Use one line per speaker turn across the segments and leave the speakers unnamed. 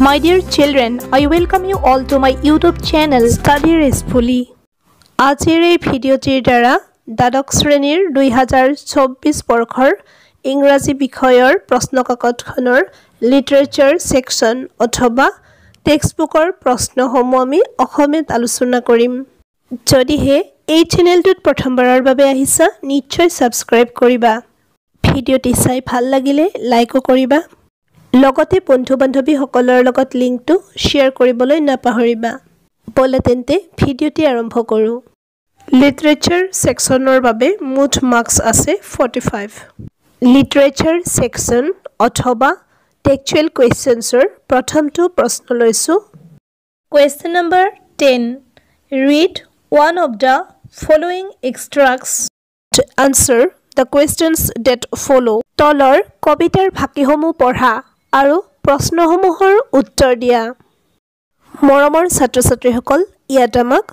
My dear children, I welcome you all to my YouTube channel Study Restfully. আজের এই ভিডিওটির দ্বারা দ্বাদশ শ্রেণীর দুই হাজার চব্বিশ বর্ষর ইংরাজি বিষয়ের প্রশ্নকাকতখনের লিটারেচার সেকশন অথবা টেক্সটবুকর প্রশ্নসমূহ আমি অসমেত আলোচনা করিম যদিহে এই চেনেলটোত প্ৰথমবাৰৰ বাবে আহিছা নিশ্চয় সাবস্ক্ৰাইব কৰিবা ভিডিওটি চাই ভাল লাগিলে লাইকো কৰিবা লগতে বন্ধু বান্ধৱীসকলৰ লগত লিংকটো শ্বেয়াৰ কৰিবলৈ নাপাহৰিবা বলে তেন্তে ভিডিঅ'টি আৰম্ভ কৰোঁ লিটাৰেচাৰ ছেকশ্যনৰ বাবে মুঠ মাৰ্কছ আছে ফৰ্টি ফাইভ লিটাৰেচাৰ ছেকশ্যন অথবা টেকচুৱেল কুৱেশ্যনছৰ প্ৰথমটো প্ৰশ্ন লৈছোঁ question number ten read one of the following extracts answer the questions that follow' তলৰ কবিতাৰ ভাকিসমূহ পঢ়া আৰু প্ৰশ্নসমূহৰ উত্তৰ দিয়া মৰমৰ ছাত্ৰ ছাত্ৰীসকল ইয়াত আমাক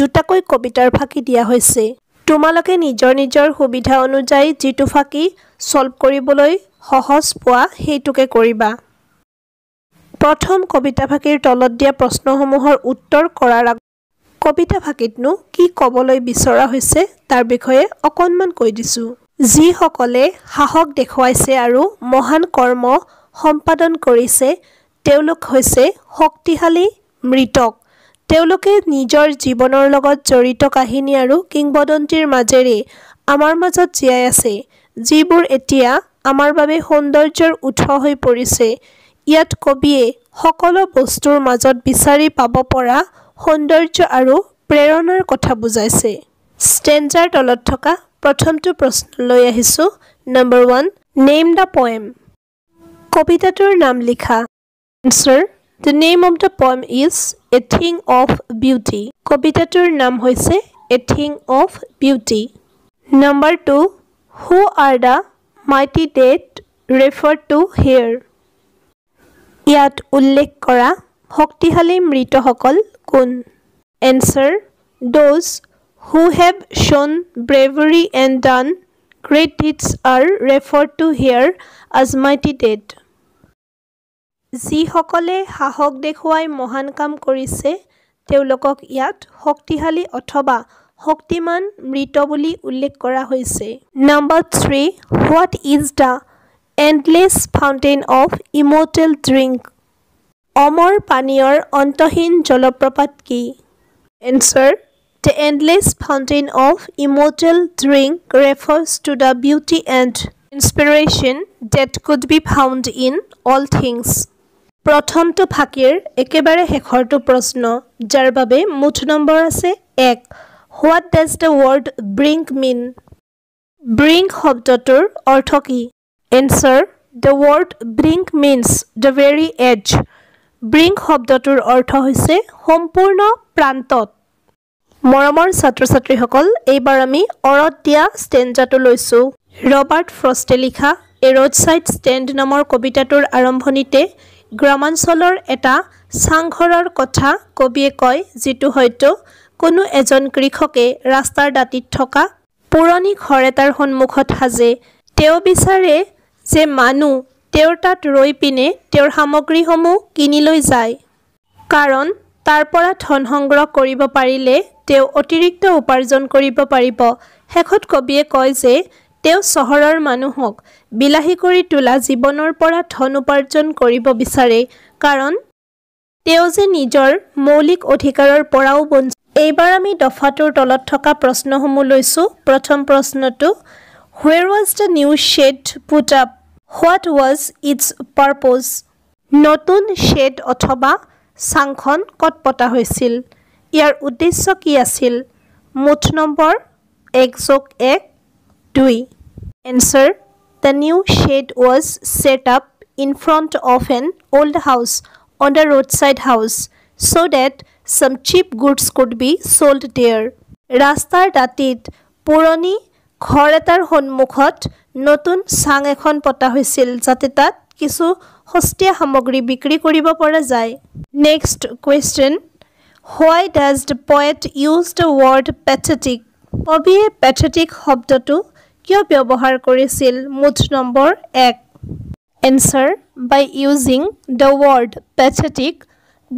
দুটাকৈ কবিতাৰ ফাঁকি দিয়া হৈছে তোমালোকে নিজৰ নিজৰ সুবিধা অনুযায়ী যিটো ফাঁকি ছল্ভ কৰিবলৈ সহজ পোৱা সেইটোকে কৰিবা প্ৰথম কবিতা ফাঁকিৰ তলত দিয়া প্ৰশ্নসমূহৰ উত্তৰ কৰাৰ আগত কবিতা ফাঁকিতনো কি ক'বলৈ বিচৰা হৈছে তাৰ বিষয়ে অকণমান কৈ দিছোঁ যিসকলে সাহস দেখুৱাইছে আৰু মহান কৰ্ম সম্পাদন কৰিছে তেওঁলোক হৈছে শক্তিশালী মৃতক তেওঁলোকে নিজৰ জীৱনৰ লগত জড়িত কাহিনী আৰু কিংবদন্তীৰ মাজেৰে আমাৰ মাজত জীয়াই আছে যিবোৰ এতিয়া আমাৰ বাবে সৌন্দৰ্যৰ উৎস হৈ পৰিছে ইয়াত কবিয়ে সকলো বস্তুৰ মাজত বিচাৰি পাব পৰা সৌন্দৰ্য আৰু প্ৰেৰণাৰ কথা বুজাইছে ষ্টেঞ্জাৰ তলত থকা প্ৰথমটো প্ৰশ্ন লৈ আহিছোঁ number one name the poem কবিতাটোৰ নাম লিখা answer the name of the poem is a thing of beauty কবিতাটোৰ নাম হৈছে a thing of beauty number two who are the mighty dead refer to here ইয়াত উল্লেখ কৰা শক্তিশালী মৃতসকল কোন answer those who have shown bravery and done great deeds are refer to here as mighty date যিসকলে সাহস দেখুৱাই মহান কাম কৰিছে তেওঁলোকক ইয়াত শক্তিশালী অথবা শক্তিমান মৃত বুলি উল্লেখ কৰা হৈছে number three what is the endless fountain of immortal drink অমৰ পানীয়ৰ অন্তহীন জলপ্ৰপাত কি answer the endless fountain of immortal drink refers to the beauty and inspiration that could be found in all things প্ৰথমটো ফাকিৰ একেবাৰে শেষৰটো প্ৰশ্ন যাৰ বাবে মুঠ নম্বৰ আছে এক what does the word brink mean brink শব্দটোৰ অৰ্থ কি answer the word brink means the very edge brink শব্দটোৰ অৰ্থ হৈছে সম্পূৰ্ণ প্ৰান্তত মৰমৰ ছাত্ৰ ছাত্ৰীসকল এইবাৰ আমি অৰত দিয়া ষ্টেঞ্জাটো লৈছোঁ ৰবাৰ্ট ফ্ৰষ্টে লিখা এ ৰ'ড ছাইড ষ্টেণ্ড নামৰ কবিতাটোৰ আৰম্ভণিতে গ্ৰামাঞ্চলৰ এটা চাংঘৰৰ কথা কবিয়ে কয় যিটো হয়তো কোনো এজন কৃষকে ৰাস্তাৰ দাঁতিত থকা পুৰণি ঘৰ এটাৰ সন্মুখত সাজে তেওঁ বিচাৰে যে মানুহ তেওঁৰ তাত ৰৈ পিনে তেওঁৰ সামগ্ৰীসমূহ কিনি লৈ যায় কাৰণ তাৰ পৰা ধন সংগ্ৰহ কৰিব পাৰিলে তেওঁ অতিৰিক্ত উপাৰ্জন কৰিব পাৰিব শেষত কবিয়ে কয় যে তেওঁ চহৰৰ মানুহক বিলাহী কৰি তোলা জীৱনৰ পৰা ধন উপাৰ্জন কৰিব বিচাৰে কাৰণ তেওঁ যে নিজৰ মৌলিক অধিকাৰৰ পৰাও বঞ্চ এইবাৰ আমি দফাটোৰ তলত থকা প্ৰশ্নসমূহ লৈছোঁ প্ৰথম প্ৰশ্নটো where was the new shed put up what was its purpose নতুন শ্বেড অথবা চাংখন ক'ত পতা হৈছিল ইয়াৰ উদ্দেশ্য কি আছিল মুঠ নম্বৰ এক যোগ এক দুই answer the new shed was set up in front of an old house on the road side house so' that some cheap goods could be sold there ৰাস্তাৰ দাঁতিত পুৰণি ঘৰ এটাৰ সন্মুখত নতুন চাং এখন পতা হৈছিল যাতে তাত কিছু সস্তীয়া সামগ্ৰী বিক্ৰী কৰিব পৰা যায় next question why does the poet use the word pathetic কবিয়ে পেথেটিক শব্দটো কিয় ব্যৱহাৰ কৰিছিল মুঠ নম্বৰ এক answer by using the word pathetic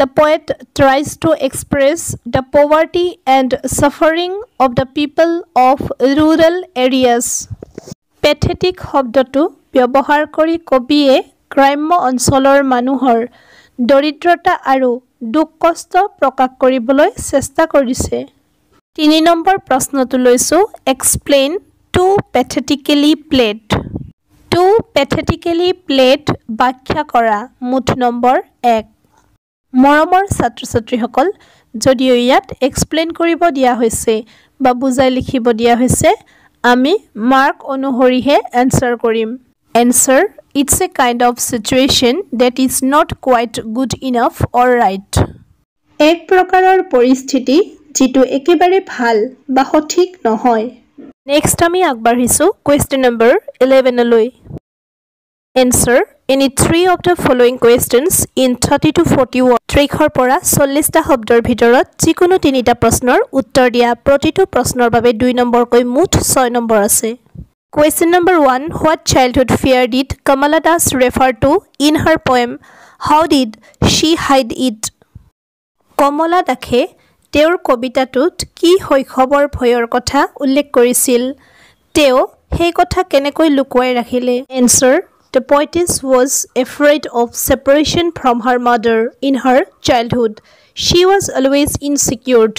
the poet tries to express the poverty and suffering of the people of rural areas pathetic শব্দটো ব্যৱহাৰ কৰি কবিয়ে গ্ৰাম্য অঞ্চলৰ মানুহৰ দৰিদ্ৰতা আৰু দুখ কষ্ট প্ৰকাশ কৰিবলৈ চেষ্টা কৰিছে তিনি নম্বৰ প্ৰশ্নটো লৈছোঁ explain to pathetically plate to pathetically plate ব্যাখ্যা কৰা মুঠ নম্বৰ এক মৰমৰ ছাত্ৰ ছাত্ৰীসকল যদিও ইয়াত এক্সপ্লেইন কৰিব দিয়া হৈছে বা বুজাই লিখিব দিয়া হৈছে আমি মাৰ্ক অনুসৰিহে এনচাৰ কৰিম answer it's a kind of situation that is not quite good enough or right এক প্ৰকাৰৰ পৰিস্থিতি যিটো একেবাৰে ভাল বা সঠিক নহয় Next, I will show question number 11. Aloi. Answer. Any three of the following questions in 30 to 41. Trick her pora, solista hobder bidorot, chikuno tinita prosnor, uttardia, protito prosnor babe dui number koi mut soy number ase. Question number one What childhood fear did Kamala Das refer to in her poem? How did she hide it? Kamala Dakhe, তেওঁৰ কবিতাটোত কি শৈশৱৰ ভয়ৰ কথা উল্লেখ কৰিছিল তেওঁ সেই কথা কেনেকৈ লুকুৱাই ৰাখিলে answer the poetess was afraid of separation from her mother in her childhood she was always insecured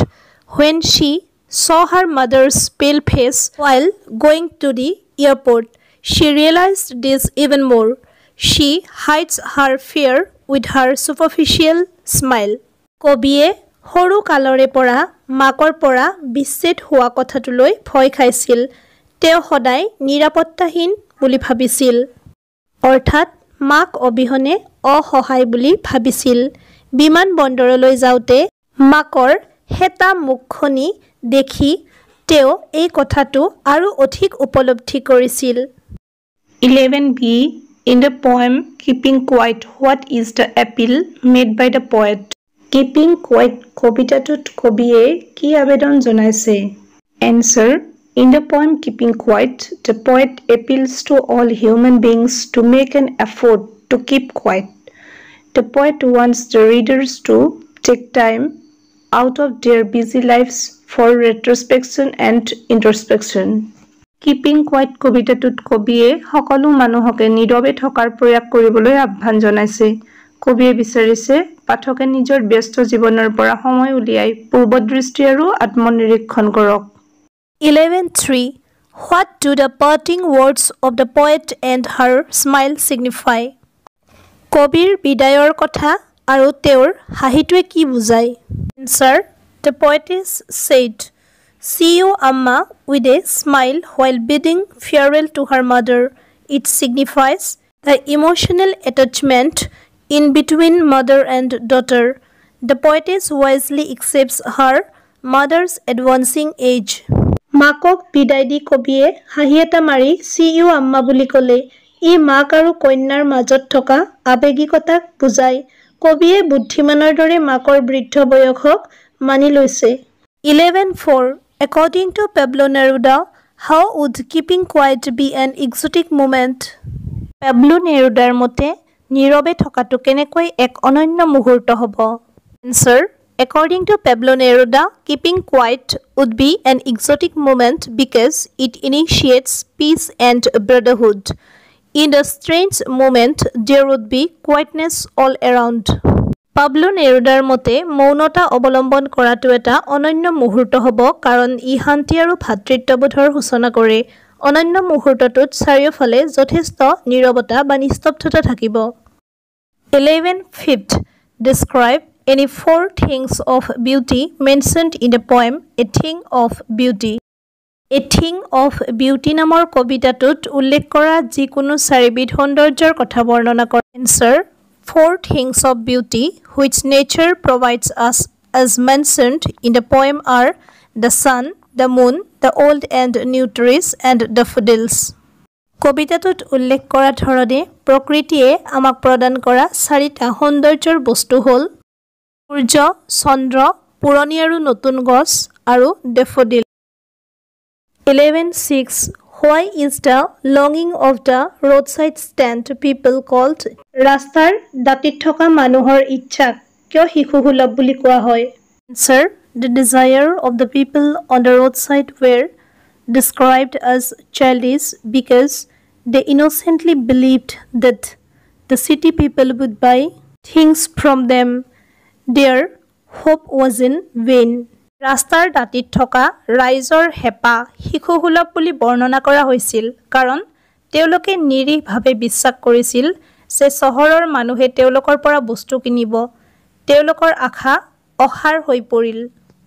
when she saw her mother's pale face while going to the airport she realise this even more she hides her fear with her superficial smile কবিয়ে সৰু কালৰে পৰা মাকৰ পৰা বিচ্ছেদ হোৱা কথাটোলৈ ভয় খাইছিল তেওঁ সদায় নিৰাপত্তাহীন বুলি ভাবিছিল অৰ্থাৎ মাক অবিহনে অসহায় বুলি ভাবিছিল বিমানবন্দৰলৈ যাওঁতে মাকৰ হেতা মুখখনি দেখি তেওঁ এই কথাটো আৰু অধিক উপলব্ধি কৰিছিল eleven B in the poem keeping quiet what is the appeal made by the poet keeping quiet কবিতাটোত কবিয়ে কি আবেদন জনাইছে answer in the poem keeping quiet the poet appeals to all human beings to make an effort to keep quiet the poet wants the readers to take time out of their busy lifes for retrospection and introspection keeping quiet কবিতাটোত কবিয়ে সকলো মানুহকে নীৰৱে থকাৰ প্ৰয়াস কৰিবলৈ আহ্বান জনাইছে কবিয়ে বিচাৰিছে পাঠকে নিজৰ ব্যস্ত জীৱনৰ পৰা সময় উলিয়াই পূৰ্বদৃষ্টি আৰু আত্মনিৰীক্ষণ কৰক eleven three what do the parting words of the poet and her smile signify কবিৰ বিদায়ৰ কথা আৰু তেওঁৰ হাঁহিটোৱে কি বুজায় answer the poet is said see you Amma with a smile while bidding farewell to her mother it signifies the emotional attachment In between mother and daughter, the poetess wisely accepts her mother's advancing age. মাকক বিদায় দি কবিয়ে হাঁহি এটা মাৰি C you আম্মা বুলি ক'লে ই মাক আৰু কন্যাৰ মাজত থকা আৱেগিকতাক বুজায় কবিয়ে বুদ্ধিমানৰ দৰে মাকৰ বৃদ্ধ বয়সক মানি লৈছে eleven four according to Pablo Neruda how would keeping quiet be an exotic moment পেবলো নেৰুদাৰ মতে নীৰৱে থকাটো কেনেকৈ এক অনন্য মুহূৰ্ত হ'ব answer according to Pablo Neruda keeping quiet would be an exotic moment because it initiates peace and brotherhood in the strange moment there would be quietness all around Pablo নেৰুদাৰ মতে মৌনতা অৱলম্বন কৰাটো এটা অনন্য মুহূৰ্ত হ'ব কাৰণ ই শান্তি আৰু ভাতৃত্ববোধৰ সূচনা কৰে অনন্য মুহূৰ্তটোত চাৰিওফালে যথেষ্ট নীৰৱতা বা নিস্তব্ধতা থাকিব 11 fifth describe any four things of beauty mentioned in the poem a thing of beauty a thing of beauty namor kobita tut ullekh kara jikono saribid hondorjor kotha barnana kor answer four things of beauty which nature provides us as mentioned in the poem are the sun the moon the old and new trees and the daffodils কবিতাটোত উল্লেখ কৰা ধৰণে প্ৰকৃতিয়ে আমাক প্ৰদান কৰা চাৰিটা সৌন্দৰ্যৰ বস্তু হ'ল সূৰ্য চন্দ্ৰ পুৰণি আৰু নতুন গছ আৰু daffodil eleven six why is the লঙিং of the road side stand people called ৰাস্তাৰ দাঁতিত থকা মানুহৰ ইচ্ছাক কিয় শিশুসুলভ বুলি কোৱা হয় answer the desire of the people on the road side were described as childish because They innocently believed that the city people would buy things from them. Their hope was in vain. ৰাস্তাৰ দাঁতিত থকা ৰাইজৰ হেঁপা শিশুসুলভ বুলি বৰ্ণনা কৰা হৈছিল কাৰণ তেওঁলোকে নিৰীহভাৱে বিশ্বাস কৰিছিল যে চহৰৰ মানুহে তেওঁলোকৰ পৰা বস্তু কিনিব তেওঁলোকৰ আশা অসাৰ হৈ পৰিল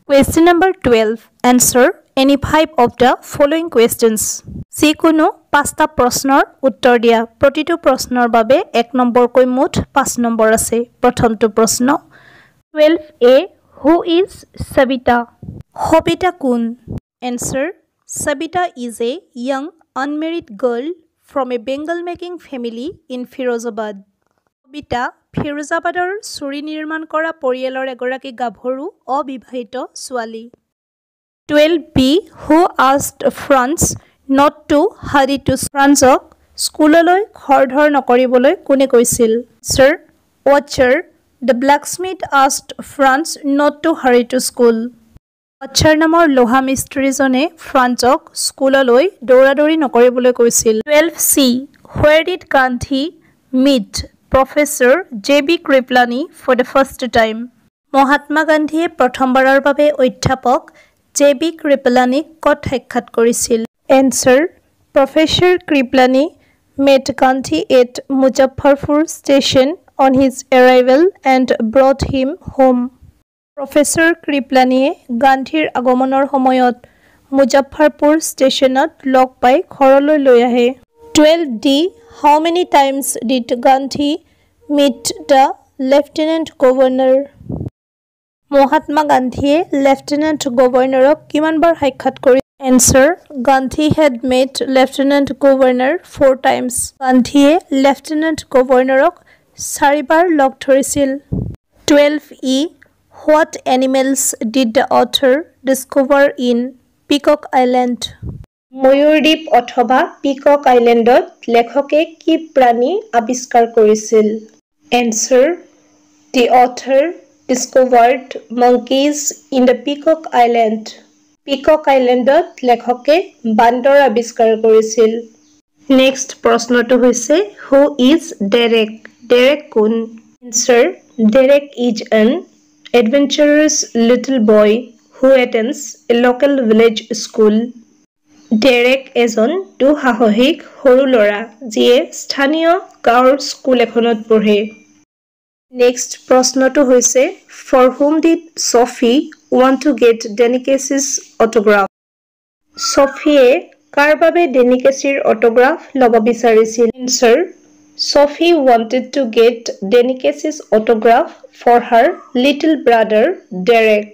Question number 12. Answer any five of the following questions. Sikuno pasta prosnor uttardia. Protito prosnor babe ek number koi mut pas number ase. Proton to prosno. 12a. Who is Sabita? Hobita kun. Answer Sabita is a young unmarried girl from a Bengal making family in Firozabad. Hobita ফিৰোজাবাদৰ চুৰি নিৰ্মাণ কৰা পৰিয়ালৰ এগৰাকী গাভৰু অবিবাহিত ছোৱালী twelve B who asked Franz not to hurry to ফ্ৰান্সক স্কুললৈ খৰধৰ নকৰিবলৈ কোনে কৈছিল sir Wachter the blacksmith asked Franz not to hurry to school Wachter নামৰ লোহা মিস্ত্ৰীজনে ফ্ৰান্সক স্কুললৈ দৌৰা দৌৰি নকৰিবলৈ কৈছিল twelve C where it Gandhi meet professor J B Kripalani for the first time Mahatma গান্ধীয়ে প্ৰথমবাৰৰ বাবে অধ্যাপক জে বি কৃপলানীক ক'ত সাক্ষাৎ কৰিছিল answer professor Kripalani met Gandhi at Muzaffarpur station on his arrival and brought him home professor কৃপলানীয়ে গান্ধীৰ আগমনৰ সময়ত মুজফৰপুৰ ষ্টেচনত লগ পাই ঘৰলৈ লৈ আহে twelve D how many times did Gandhi meet the lieutenant governor? Mohatma Gandhi, lieutenant governor of Kimanbar High Khatkori. Answer Gandhi had met lieutenant governor four times. Gandhi, lieutenant governor of Saribar Loktorisil. 12e What animals did the author discover in Peacock Island? ময়ূৰদ্বীপ অথবা Peacock আইলেণ্ডত লেখকে কি প্ৰাণী আৱিষ্কাৰ কৰিছিল answer the author discovered monkeys in the Peacock Island Peacock আইলেণ্ডত লেখকে বান্দৰ আৱিষ্কাৰ কৰিছিল নেক্সট প্ৰশ্নটো হৈছে হু ইজ ডেৰেক ডেৰেক কোন answer Derek is an adventurous little boy who attends a local village school Derek এজন দুঃসাহসিক সৰু ল'ৰা যিয়ে স্থানীয় গাঁৱৰ স্কুল এখনত পঢ়ে নেক্সট প্ৰশ্নটো হৈছে ফৰ হোম ডিড ছফি ৱান টু গেট ডেনিকেচিছ অট'গ্ৰাফ ছফিয়ে কাৰ বাবে ডেনিকেচিৰ অট'গ্ৰাফ ল'ব বিচাৰিছিল answer Sophie wanted to get Danny Casey's autograph for her little brother Derek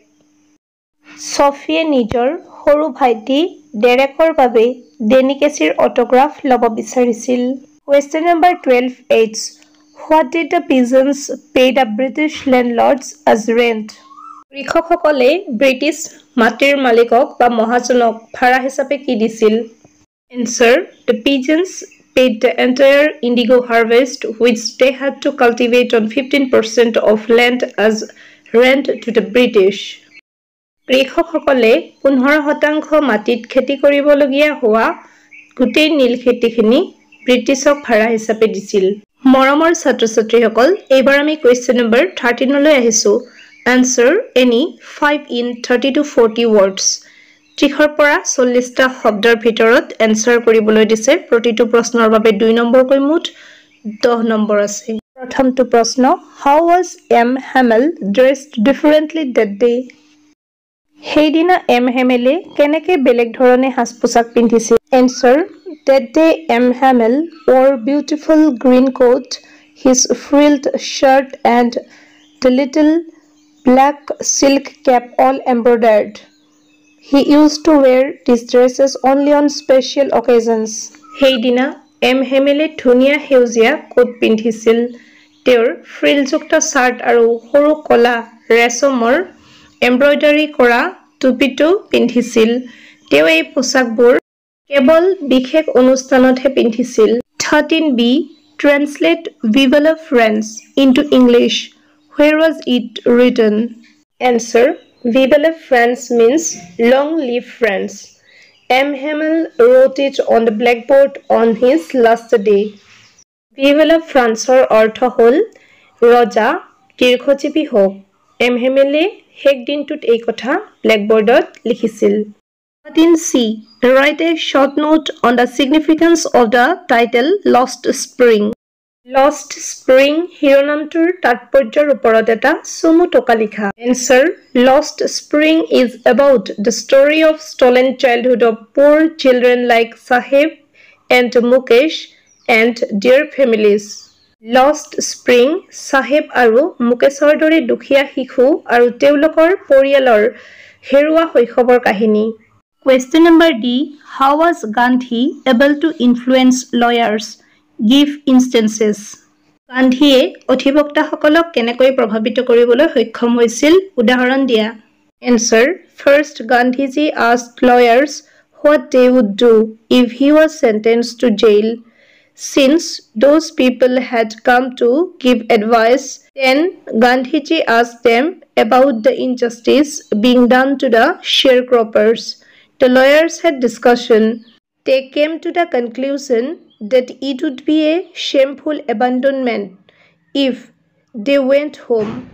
ছফিয়ে নিজৰ সৰু ভাইটি ডেৰেকৰ বাবে ডেনিকেচিৰ অট'গ্ৰাফ ল'ব বিচাৰিছিল question number twelve H what did the peasants pay the British landlords as rent কৃষকসকলে ব্ৰিটিছ মাটিৰ মালিকক বা মহাজনক ভাড়া হিচাপে কি দিছিল answer the পিজনছ paid the entire indigo' harvest which they had to cultivate on fifteen percent of land as rent to the British কৃষকসকলে পোন্ধৰ শতাংশ মাটিত খেতি কৰিবলগীয়া হোৱা গোটেই নীল খেতিখিনি ব্ৰিটিছক ভাড়া হিচাপে দিছিল মৰমৰ ছাত্ৰ ছাত্ৰীসকল এইবাৰ আমি কুৱেশ্যন নম্বৰ থাৰ্টিনলৈ আহিছোঁ answer any five in thirty to forty words ত্ৰিশৰ পৰা চল্লিছটা শব্দৰ ভিতৰত এনচাৰ কৰিবলৈ দিছে প্ৰতিটো প্ৰশ্নৰ বাবে দুই নম্বৰকৈ মুঠ দহ নম্বৰ আছে প্ৰথমটো প্ৰশ্ন how was M Hamel dressed differently that day' সেইদিনা এম হেমেলে কেনেকৈ বেলেগ ধৰণে সাজ পোছাক পিন্ধিছিল answer that day M Hamel wore beautiful green coat his frilled shirt and the little black silk cap all embroidered he used to wear these dresses only on special occasions সেইদিনা M হেমেলে ধুনীয়া সেউজীয়া coat পিন্ধিছিল তেওঁৰ ফ্ৰিলযুক্ত shirt আৰু সৰু ক'লা ৰেচমৰ embroidery কৰা টুপিটো পিন্ধিছিল তেওঁ এই পোচাকবোৰ কেৱল বিশেষ অনুষ্ঠানতহে পিন্ধিছিল thirteen B translate vivel of France into English where was it written answer vivel of France means long live France M Hamel wrote it on the blackboard on his last day vivel of ফ্ৰান্সৰ অৰ্থ হ'ল ৰজা দীৰ্ঘজীৱী হওক M হেমেলে শেষ দিনটোত এই কথা ব্লেকবৰ্ডত লিখিছিল thirteen C write a short note on the significance of the title lost spring lost spring শিৰোনামটোৰ তাৎপৰ্যৰ ওপৰত এটা চমু টকা লিখা answer lost spring is about the story of stolen childhood of poor children like Saheb and Mukesh and their families lost spring Saheb আৰু মুকেশৰ দৰে দুখীয়া শিশু আৰু তেওঁলোকৰ পৰিয়ালৰ হেৰুৱা শৈশৱৰ কাহিনী question number D how was Gandhi able to influence lawyers give instances গান্ধীয়ে অধিবক্তাসকলক কেনেকৈ প্ৰভাৱিত কৰিবলৈ সক্ষম হৈছিল উদাহৰণ দিয়া answer first Gandhiji asked lawyers what they would do if he was sentence to jail Since those people had come to give advice, then Gandhiji asked them about the injustice being done to the sharecroppers. The lawyers had discussion. They came to the conclusion that it would be a shameful abandonment if they went home.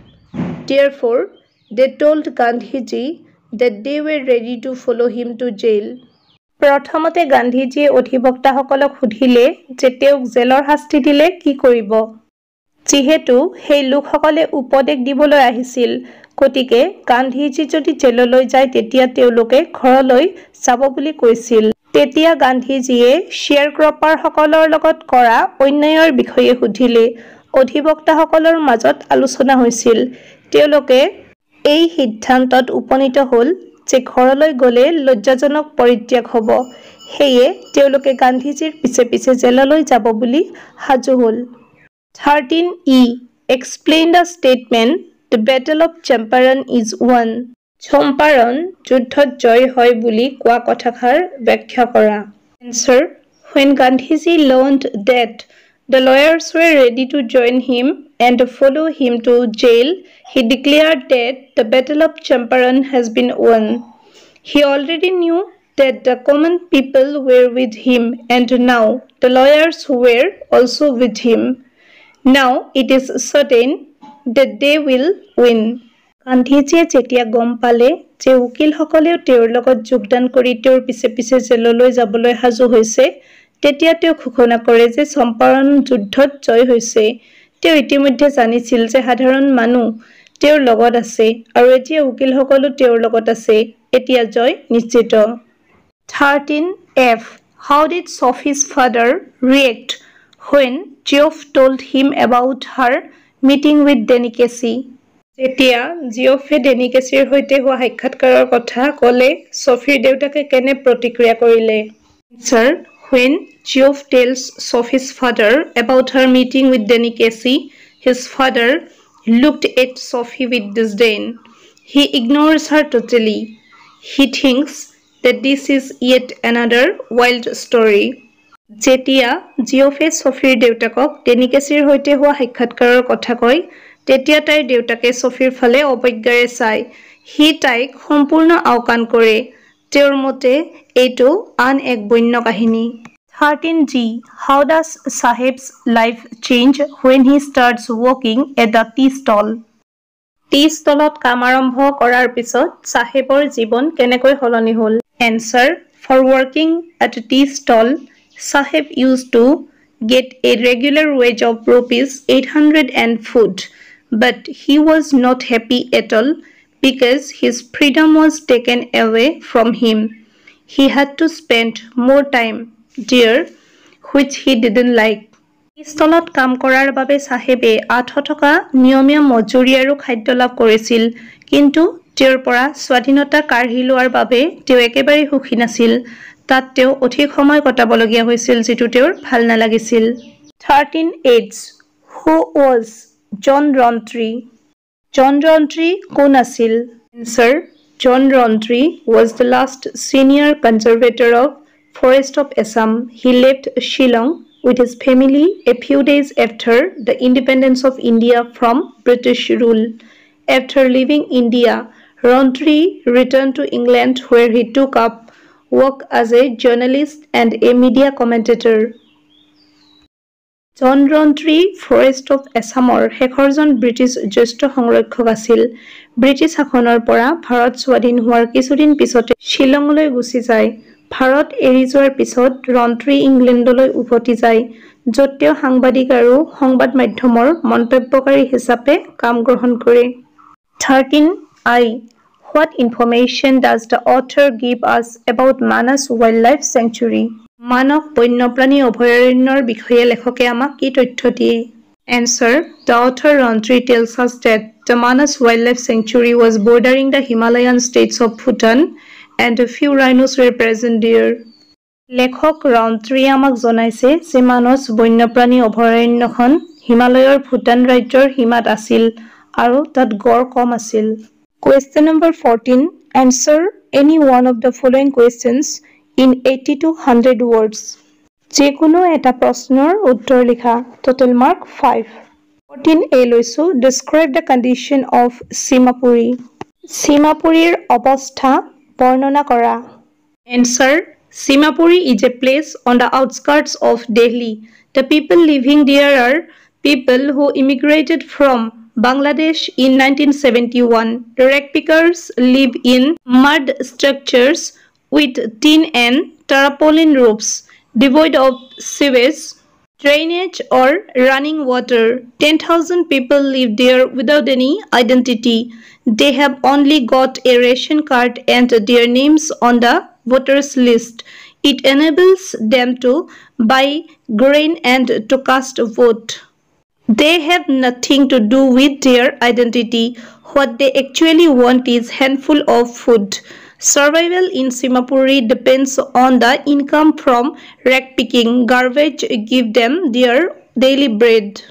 Therefore, they told Gandhiji that they were ready to follow him to jail. প্ৰথমতে গান্ধীজীয়ে অধিবক্তাসকলক সুধিলে যে তেওঁক জেলৰ শাস্তি দিলে কি কৰিব যিহেতু সেই লোকসকলে উপদেশ দিবলৈ আহিছিল গতিকে গান্ধীজী যদি জেললৈ যায় তেতিয়া তেওঁলোকে ঘৰলৈ যাব বুলি কৈছিল তেতিয়া গান্ধীজীয়ে শ্বেয়াৰ ক্ৰপাৰসকলৰ লগত কৰা অন্যায়ৰ বিষয়ে সুধিলে অধিবক্তাসকলৰ মাজত আলোচনা হৈছিল তেওঁলোকে এই সিদ্ধান্তত উপনীত হ'ল যে ঘৰলৈ গ'লে লজ্জাজনক পৰিত্যাগ হ'ব সেয়ে তেওঁলোকে গান্ধীজীৰ পিছে পিছে জেললৈ যাব বুলি সাজু হ'ল thirteen E explain the statement the battle of Champaran is won চম্পাৰণ যুদ্ধত জয় হয় বুলি কোৱা কথাষাৰ ব্যাখ্যা কৰা answer when Gandhiji learned that the lawyers were ready to join him and follow' him to jail He declared that the Battle of Champaran has been won. He already knew that the common people were with him and now the lawyers were also with him. Now it is certain that they will win. গান্ধীজীয়ে যেতিয়া গম পালে যে উকিলসকলেও তেওঁৰ লগত যোগদান কৰি তেওঁৰ পিছে পিছে জেললৈ যাবলৈ সাজু হৈছে তেতিয়া তেওঁ ঘোষণা কৰে যে চম্পাৰণ যুদ্ধত জয় হৈছে তেওঁ ইতিমধ্যে জানিছিল যে সাধাৰণ মানুহ তেওঁৰ লগত আছে আৰু এতিয়া উকিলসকলো তেওঁৰ লগত আছে এতিয়া জয় নিশ্চিত thirteen H how did Sophie's father react when Geoff told him about her meeting with Danny Casey যেতিয়া জিঅ'ফে ডেনিকেচিৰ সৈতে হোৱা সাক্ষাৎকাৰৰ কথা ক'লে চফিৰ দেউতাকে কেনে প্ৰতিক্ৰিয়া কৰিলে sir when Geoff tells Sophie's father about her meeting with Danny Casey his father looked at Sophie with disdain. He ignores her totally. He thinks that this is yet another wild story. যেতিয়া জিঅ'ফে ছফিৰ দেউতাকক টেনিকেচিৰ সৈতে হোৱা সাক্ষাৎকাৰৰ কথা কয় তেতিয়া তাইৰ দেউতাকে ছফিৰ ফালে অৱজ্ঞাৰে চায় সি তাইক সম্পূৰ্ণ আওকাণ কৰে তেওঁৰ মতে এইটো আন এক বন্য কাহিনী 13 G. How does Sahib's life change when he starts working at the tea stall? Tea stallot kam aarambh korar pisot Sahib'or jibon kenekoi holoni hol? Answer: For working at a tea stall, Sahib used to get a regular wage of rupees 800 and food, but he was not happy at all because his freedom was taken away from him. He had to spend more time there which he didn't like পিছতলত কাম কৰাৰ বাবে চাহেবে আঠশ টকা নিয়মীয়া মজুৰি আৰু খাদ্য লাভ কৰিছিল কিন্তু তেওঁৰ পৰা স্বাধীনতা কাঢ়ি লোৱাৰ বাবে তেওঁ একেবাৰে সুখী নাছিল তাত তেওঁ অধিক সময় কটাবলগীয়া হৈছিল যিটো তেওঁৰ ভাল নালাগিছিল thirteen H who was John Rowntree John Rowntree কোন আছিল answer John Rowntree was the last senior conservator of forest of Assam, he left Shillong with his family a few days after the independence of India from British rule. After leaving India, Rontri returned to England where he took up work as a journalist and a media commentator. John Rontri, Forest of Assamor, Hekharzon British Jesto Hongrek Kovasil, British Hakonar Pora, Parat Swadin Huarkisudin Pisote, Shilongle Gusizai, Bharat এৰি যোৱাৰ পিছত ৰন্ত্ৰী ইংলেণ্ডলৈ উভতি যায় য'ত তেওঁ সাংবাদিক আৰু সংবাদ মাধ্যমৰ মন্তব্যকাৰী হিচাপে কাম গ্ৰহণ কৰে thirteen I what information does the author give us about Manas wildlife sanctuary Manas বন্যপ্ৰাণী অভয়াৰণ্যৰ বিষয়ে লেখকে আমাক কি তথ্য দিয়ে answer the author Rowntree tells us that the Manas wildlife sanctuary was bordering the Himalayan states of Bhutan and a few rhinos were present there. লেখক ৰন্ত্ৰীয়ে আমাক জনাইছে যে মানচ বন্যপ্ৰাণী অভয়াৰণ্যখন হিমালয়ৰ ভূটান ৰাজ্যৰ সীমাত আছিল আৰু তাত গড় কম আছিল question number fourteen answer any one of the following questions in eighty to hundred words যিকোনো এটা প্ৰশ্নৰ উত্তৰ লিখা total mark five fourteen A লৈছোঁ describe the condition of Seemapuri চিমাপুৰীৰ অৱস্থা বর্ণনা কৰা answer is a place on the outskirts of Delhi. The people living there are people who immigrated from Bangladesh in 1971. The rag pickers live in mud structures with tin and tarpaulin roofs, devoid of sewers, drainage or running water. 10,000 people live there without any identity. They have only got a ration card and their names on the voters list. It enables them to buy grain and to cast a vote. They have nothing to do with their identity. What they actually want is handful of food. Survival in Simapuri depends on the income from rag picking. Garbage give them their daily bread.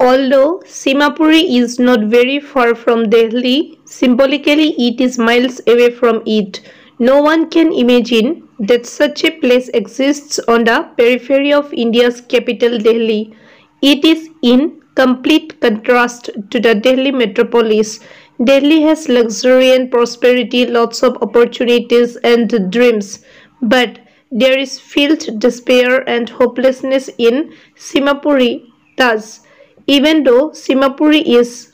Although Simapuri is not very far from Delhi, symbolically it is miles away from it. No one can imagine that such a place exists on the periphery of India's capital Delhi. It is in complete contrast to the Delhi metropolis. Delhi has luxury and prosperity, lots of opportunities and dreams. But there is filled despair and hopelessness in Simapuri. Thus, even though Simapuri is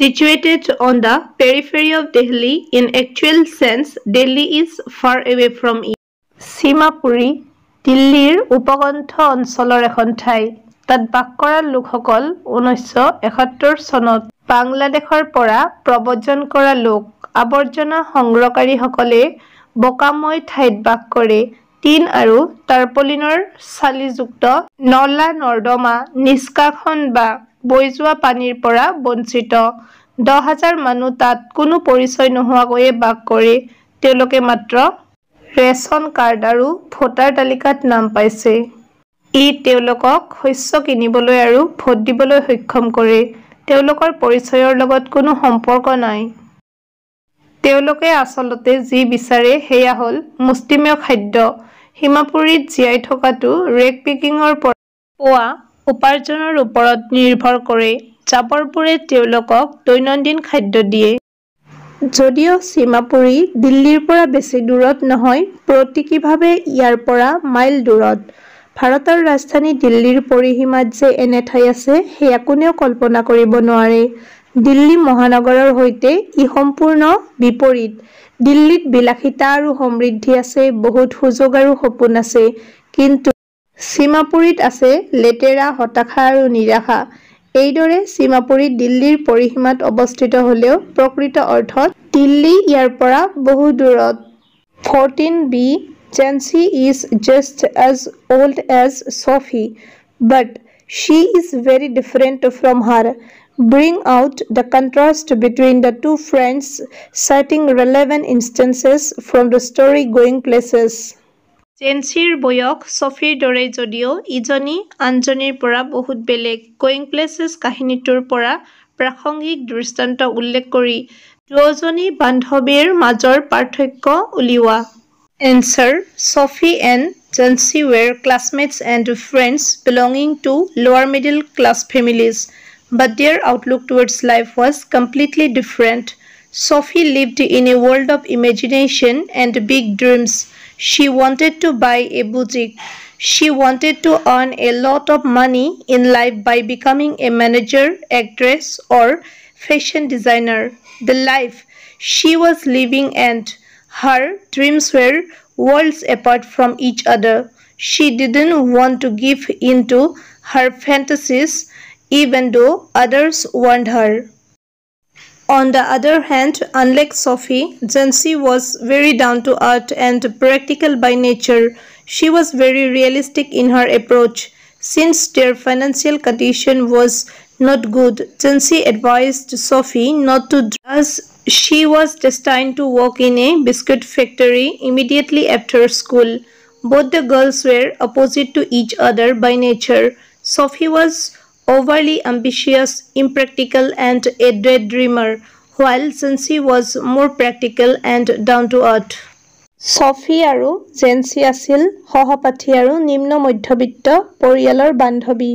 situated on the periphery of Delhi, in actual sense, Delhi is far away from it. Simapuri, Dillir, Upagantha, and Solar Ekhantai, Tad Bakkara Lukhokol, Unoiso, Ekhattar Sonot, Bangladeshar Pora, Prabhajan Kora Luk, Aborjana Hongrokari Hokole, Bokamoy Thait Bakkore, tin আৰু টাৰ্পলিনৰ চালিযুক্ত নলা নৰ্দমা নিষ্কাশন বা বৈ যোৱা পানীৰ পৰা বঞ্চিত দহ হাজাৰ মানুহ তাত কোনো পৰিচয় নোহোৱাকৈয়ে বাস কৰে তেওঁলোকে মাত্ৰ ৰেচন কাৰ্ড আৰু ভোটাৰ তালিকাত নাম পাইছে ই তেওঁলোকক শস্য কিনিবলৈ আৰু ভোট দিবলৈ সক্ষম কৰে তেওঁলোকৰ পৰিচয়ৰ লগত কোনো সম্পৰ্ক নাই তেওঁলোকে আচলতে যি বিচাৰে সেয়া হ'ল মুষ্টিমেয় খাদ্য সীমাপুৰীত জীয়াই থকাটো ৰেক পেকিঙৰ পৰা পোৱা উপাৰ্জনৰ ওপৰত নিৰ্ভৰ কৰে জাবৰবোৰে তেওঁলোকক দৈনন্দিন খাদ্য দিয়ে যদিও সীমাপুৰী দিল্লীৰ পৰা বেছি দূৰত নহয় প্ৰতীকীভাৱে ইয়াৰ পৰা মাইল দূৰত ভাৰতৰ ৰাজধানী দিল্লীৰ পৰিসীমাত যে এনে ঠাই আছে সেয়া কোনেও কল্পনা কৰিব নোৱাৰে দিল্লী মহানগৰৰ সৈতে ই সম্পূৰ্ণ বিপৰীত দিল্লীত বিলাসিতা আৰু সমৃদ্ধি আছে বহুত সুযোগ আৰু সপোন আছে কিন্তু চিমাপুৰীত আছে লেতেৰা হতাশা আৰু নিৰাশা এইদৰে চিমাপুৰী দিল্লীৰ পৰিসীমাত অৱস্থিত হ'লেও প্ৰকৃত অৰ্থত দিল্লী ইয়াৰ পৰা বহু দূৰত fourteen B Jansie is just as old as Sophie but she is very different from her bring out the contrast between the two friends, citing relevant instances from the story going places. জেন্সিৰ বয়স ছফিৰ দৰে যদিও ইজনী আনজনীৰ পৰা বহুত বেলেগ কয়িং places কাহিনীটোৰ পৰা প্ৰাসংগিক দৃষ্টান্ত উল্লেখ কৰি দুয়োজনী বান্ধৱীৰ মাজৰ পাৰ্থক্য উলিওৱা answer Sophie and Jansie were classmates and friends belonging to lower middle class families but their outlook towards life was completely different. Sophie lived in a world of imagination and big dreams. She wanted to buy a boutique. She wanted to earn a lot of money in life by becoming a manager, actress, or fashion designer. The life she was living and her dreams were worlds apart from each other. She didn't want to give in to her fantasies even though others warned her. On the other hand, unlike Sophie, Jansi was very down to earth and practical by nature. She was very realistic in her approach. Since their financial condition was not good, Jansi advised Sophie not to dress. She was destined to work in a biscuit factory immediately after school. Both the girls were opposite to each other by nature. Sophie was overly ambitious, impractical, and a daydreamer, while Zensi was more practical and down to earth. Sophie Aru, Zensi Asil, Hohapati Aru, Nimno Mudhabitta, Porialar Bandhabi.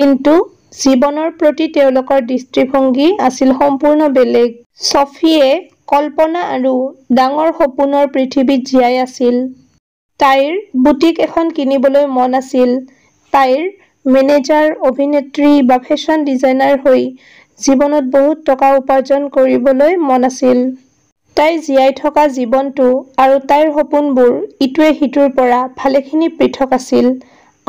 Kintu, জীৱনৰ প্ৰতি তেওঁলোকৰ দৃষ্টিভংগী আছিল সম্পূৰ্ণ বেলেগ ছফিয়ে কল্পনা আৰু ডাঙৰ সপোনৰ পৃথিৱীত জীয়াই আছিল তাইৰ বুটিক এখন কিনিবলৈ মন আছিল তাইৰ মেনেজাৰ অভিনেত্ৰী বা ফেশ্বন ডিজাইনাৰ হৈ জীৱনত বহুত টকা উপাৰ্জন কৰিবলৈ মন আছিল তাই জীয়াই থকা জীৱনটো আৰু তাইৰ সপোনবোৰ ইটোৱে সিটোৰ পৰা ভালেখিনি পৃথক আছিল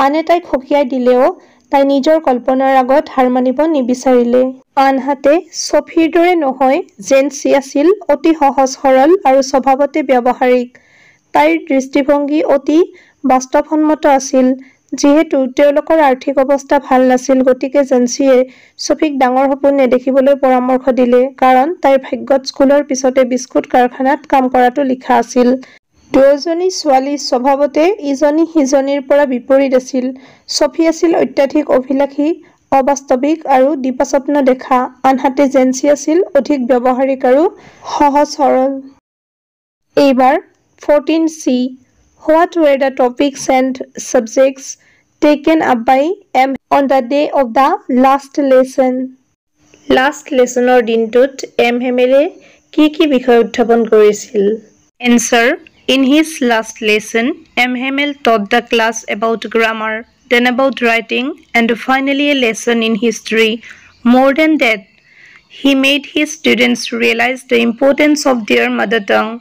আনে তাইক সকীয়াই দিলেও তাই নিজৰ কল্পনাৰ আগত হাৰ মানিব নিবিচাৰিলে আনহাতে ছফিৰ দৰে নহয় জেনচি আছিল অতি সহজ সৰল আৰু স্বভাৱতে ব্যৱহাৰিক তাইৰ দৃষ্টিভংগী অতি বাস্তৱসন্মত আছিল যিহেতু তেওঁলোকৰ আৰ্থিক অৱস্থা ভাল নাছিল গতিকে জেন্সিয়ে ছফিক ডাঙৰ সপোন নেদেখিবলৈ পৰামৰ্শ দিলে কাৰণ তাইৰ ভাগ্যত স্কুলৰ পিছতে বিস্কুট কাৰখানাত কাম কৰাটো লিখা আছিল দুয়োজনী ছোৱালী স্বভাৱতে ইজনী সিজনীৰ পৰা বিপৰীত আছিল ছফি আছিল অত্যাধিক অভিলাষী অবাস্তৱিক আৰু দীপাস্বপ্ন দেখা আনহাতে জেন্সি আছিল অধিক ব্যৱহাৰিক আৰু সহজ সৰল এইবাৰ fourteen C what were the topics and subjects taken up by M on the day of the last lesson. Last lesson or dintut M Hemele Kiki Bikhoutabon Gorisil. Answer In his last lesson, M taught the class about grammar, then about writing, and finally a lesson in history. More than that, he made his students realize the importance of their mother tongue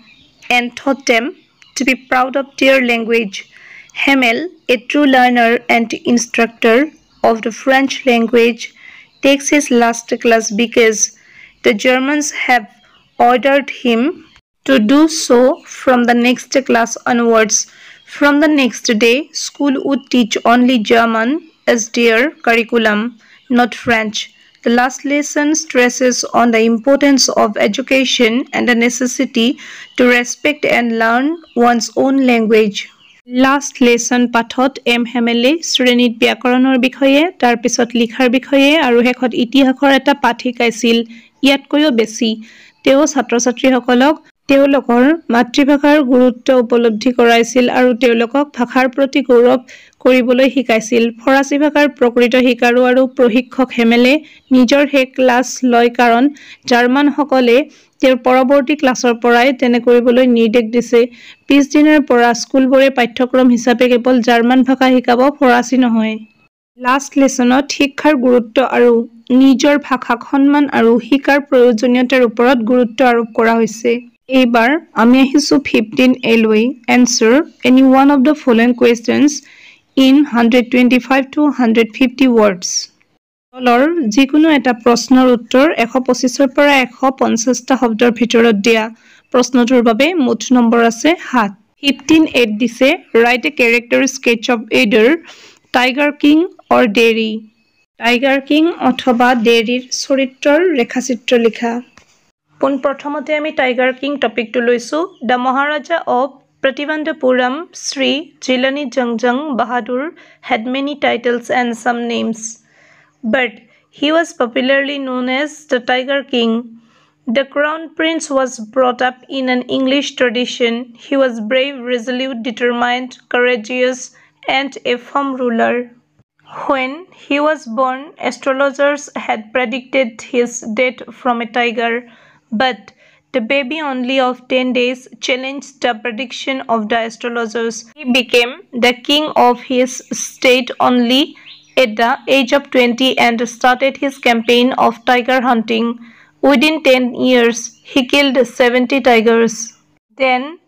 and taught them to be proud of their language. Hamel, a true learner and instructor of the French language, takes his last class because the Germans have ordered him to do so from the next class onwards. From the next day, school would teach only German as their curriculum, not French. The last lesson stresses on the importance of education and the necessity to respect and learn one's own language. Last lesson পাঠত M M L A শ্ৰেণীত ব্যাকৰণৰ বিষয়ে তাৰপিছত লিখাৰ বিষয়ে আৰু শেষত ইতিহাসৰ এটা পাঠ শিকাইছিল ইয়াতকৈও বেছি তেওঁ ছাত্ৰ ছাত্ৰীসকলক তেওঁলোকৰ মাতৃভাষাৰ গুৰুত্ব উপলব্ধি কৰাইছিল আৰু তেওঁলোকক ভাষাৰ প্ৰতি গৌৰৱ কৰিবলৈ শিকাইছিল ফৰাচী ভাষাৰ প্ৰকৃত শিকাৰু আৰু প্ৰশিক্ষক হেমেলে নিজৰ সেই ক্লাছ লয় কাৰণ জাৰ্মানসকলে তেওঁৰ পৰৱৰ্তী ক্লাছৰ পৰাই তেনে কৰিবলৈ নিৰ্দেশ দিছে পিছদিনাৰ পৰা স্কুলবোৰে পাঠ্যক্ৰম হিচাপে কেৱল জাৰ্মান ভাষা শিকাব ফৰাচী নহয় লাষ্ট লেচনত শিক্ষাৰ গুৰুত্ব আৰু নিজৰ ভাষাক সন্মান আৰু শিকাৰ প্ৰয়োজনীয়তাৰ ওপৰত গুৰুত্ব আৰোপ কৰা হৈছে এইবাৰ আমি আহিছোঁ ফিফটিন এ লৈ answer any one of the following questions in hundred twenty five to hundred fifty words তলৰ যিকোনো এটা প্ৰশ্নৰ উত্তৰ এশ পঁচিছৰ পৰা এশ পঞ্চাছটা শব্দৰ ভিতৰত দিয়া প্ৰশ্নটোৰ বাবে মুঠ নম্বৰ আছে সাত ফিফটিন এইট দিছে write a character sketch of either Tiger King or Derry Tiger King অথবা ডেৰীৰ চৰিত্ৰৰ ৰেখাচিত্ৰ লিখা পোনপ্ৰথমতে আমি টাইগাৰ কিং টপিকটো লৈছোঁ the Maharaja of Pratibandapuram Shri Jilani Jung Jung Bahadur had many titles and some names but he was popularly known as the Tiger King The crown prince was brought up in an English tradition. He was brave, resolute, determined, courageous, and a firm ruler. When he was born, astrologers had predicted his death from a tiger. But the baby only of 10 days challenged the prediction of the astrologers. He became the king of his state only at the age of 20 and started his campaign of tiger hunting. Within 10 years, he killed 70 tigers. Then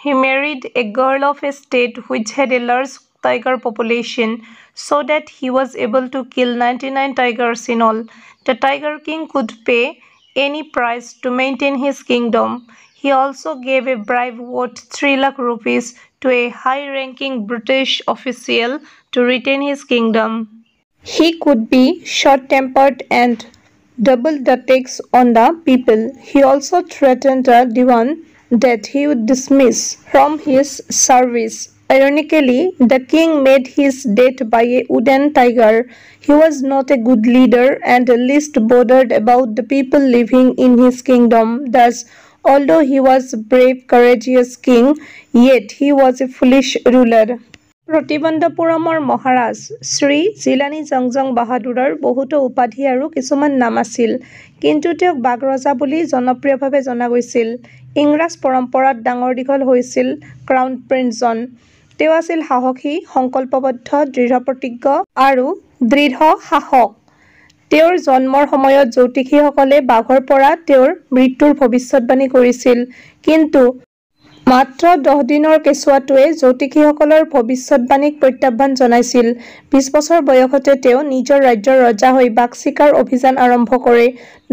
he married a girl of a state which had a large tiger population so that he was able to kill 99 tigers in all. The Tiger King could pay any price to maintain his kingdom. He also gave a bribe worth 3 lakh rupees to a high-ranking British official to retain his kingdom. He could be short-tempered and doubled the tax on the people. He also threatened the Diwan that he would dismiss from his service Ironically, the king made his death by a wooden tiger. He was not a good leader and least bothered about the people living in his kingdom. Thus, although he was a brave, courageous king, yet he was a foolish ruler. প্ৰতিবন্ধপুৰমৰ মহাৰাজ শ্ৰী জিলানী জংজং বাহাদুৰৰ বহুতো উপাধি আৰু কিছুমান নাম আছিল কিন্তু তেওঁক বাঘৰজা বুলি জনপ্ৰিয়ভাৱে জনা গৈছিল ইংৰাজ পৰম্পৰাত ডাঙৰ দীঘল হৈছিল ক্ৰাউন প্ৰিন্সজন তেওঁ আছিল সাহসী সংকল্পবদ্ধ দৃঢ় প্ৰতিজ্ঞ আৰু দৃঢ় শাসক তেওঁৰ জন্মৰ সময়ত জ্যোতিষীসকলে বাঘৰ পৰা তেওঁৰ মৃত্যুৰ ভৱিষ্যতবাণী কৰিছিল কিন্তু মাত্ৰ দহ দিনৰ কেঁচুৱাটোৱে জ্যোতিষীসকলৰ ভৱিষ্যতবাণীক প্ৰত্যাহ্বান জনাইছিল বিছ বছৰ বয়সতে তেওঁ নিজৰ ৰাজ্যৰ ৰজা হৈ বাঘ চিকাৰ অভিযান আৰম্ভ কৰে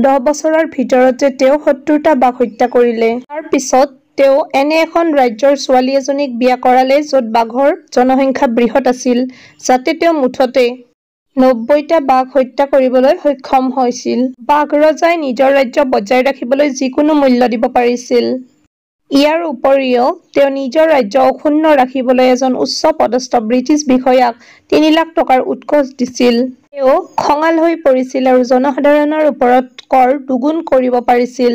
দহ বছৰৰ ভিতৰতে তেওঁ সত্তৰটা বাঘ হত্যা কৰিলে তাৰ পিছত তেওঁ এনে এখন ৰাজ্যৰ ছোৱালী এজনীক বিয়া কৰালে য'ত বাঘৰ জনসংখ্যা বৃহৎ আছিল যাতে তেওঁ মুঠতে নব্বৈটা বাঘ হত্যা কৰিবলৈ সক্ষম হৈছিল বাঘ ৰজাই নিজৰ ৰাজ্য বজাই ৰাখিবলৈ যিকোনো মূল্য দিব পাৰিছিল ইয়াৰ উপৰিও তেওঁ নিজৰ ৰাজ্য অক্ষুন্ন ৰাখিবলৈ এজন উচ্চ পদস্থ ব্ৰিটিছ বিষয়াক তিনি লাখ টকাৰ উৎকোচ দিছিল তেওঁ খঙাল হৈ পৰিছিল আৰু জনসাধাৰণৰ ওপৰত কৰ দুগুণ কৰিব পাৰিছিল